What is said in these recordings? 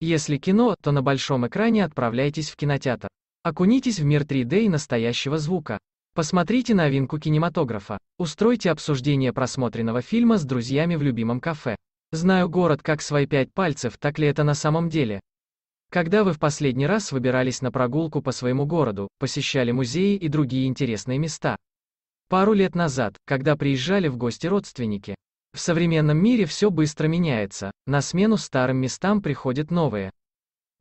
Если кино, то на большом экране отправляйтесь в кинотеатр. Окунитесь в мир 3D и настоящего звука. Посмотрите новинку кинематографа. Устройте обсуждение просмотренного фильма с друзьями в любимом кафе. Знаю город как свои пять пальцев, так ли это на самом деле? Когда вы в последний раз выбирались на прогулку по своему городу, посещали музеи и другие интересные места? Пару лет назад, когда приезжали в гости родственники. В современном мире все быстро меняется, на смену старым местам приходят новые.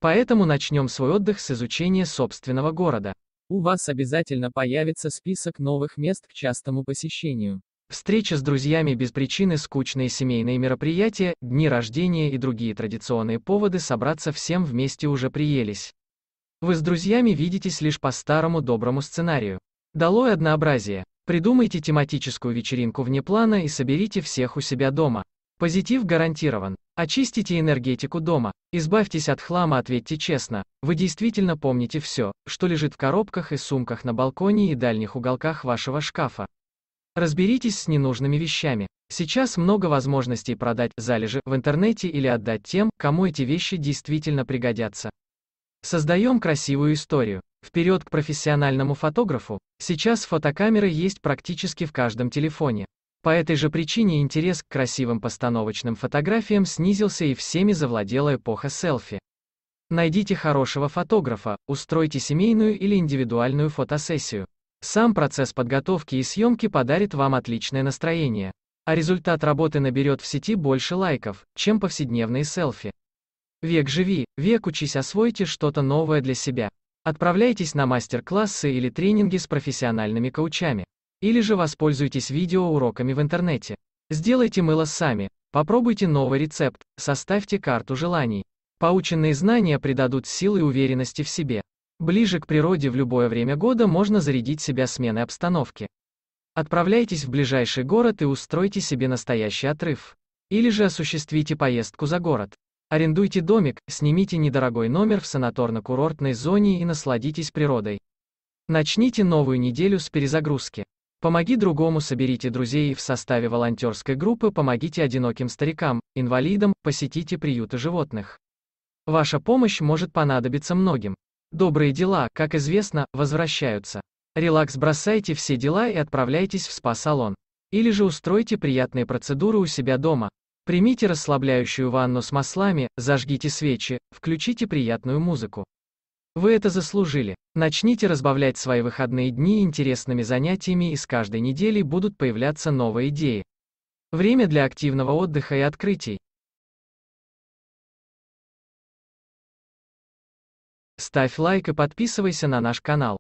Поэтому начнем свой отдых с изучения собственного города. У вас обязательно появится список новых мест к частому посещению. Встреча с друзьями без причины, скучные семейные мероприятия, дни рождения и другие традиционные поводы собраться всем вместе уже приелись. Вы с друзьями видитесь лишь по старому доброму сценарию. Долой однообразие. Придумайте тематическую вечеринку вне плана и соберите всех у себя дома. Позитив гарантирован. Очистите энергетику дома. Избавьтесь от хлама, ответьте честно. Вы действительно помните все, что лежит в коробках и сумках на балконе и дальних уголках вашего шкафа. Разберитесь с ненужными вещами. Сейчас много возможностей продать залежи в интернете или отдать тем, кому эти вещи действительно пригодятся. Создаем красивую историю. Вперед к профессиональному фотографу. Сейчас фотокамеры есть практически в каждом телефоне. По этой же причине интерес к красивым постановочным фотографиям снизился и всеми завладела эпоха селфи. Найдите хорошего фотографа, устройте семейную или индивидуальную фотосессию. Сам процесс подготовки и съемки подарит вам отличное настроение. А результат работы наберет в сети больше лайков, чем повседневные селфи. Век живи, век учись освойте что-то новое для себя. Отправляйтесь на мастер-классы или тренинги с профессиональными коучами. Или же воспользуйтесь видеоуроками в интернете. Сделайте мыло сами, попробуйте новый рецепт, составьте карту желаний. Полученные знания придадут силы и уверенности в себе. Ближе к природе в любое время года можно зарядить себя сменой обстановки. Отправляйтесь в ближайший город и устройте себе настоящий отрыв. Или же осуществите поездку за город. Арендуйте домик, снимите недорогой номер в санаторно-курортной зоне и насладитесь природой. Начните новую неделю с перезагрузки. Помоги другому, соберите друзей в составе волонтерской группы, помогите одиноким старикам, инвалидам, посетите приюты животных. Ваша помощь может понадобиться многим. Добрые дела, как известно, возвращаются. Релакс бросайте все дела и отправляйтесь в спа-салон. Или же устройте приятные процедуры у себя дома. Примите расслабляющую ванну с маслами, зажгите свечи, включите приятную музыку. Вы это заслужили. Начните разбавлять свои выходные дни интересными занятиями и с каждой недели будут появляться новые идеи. Время для активного отдыха и открытий. Ставь лайк и подписывайся на наш канал.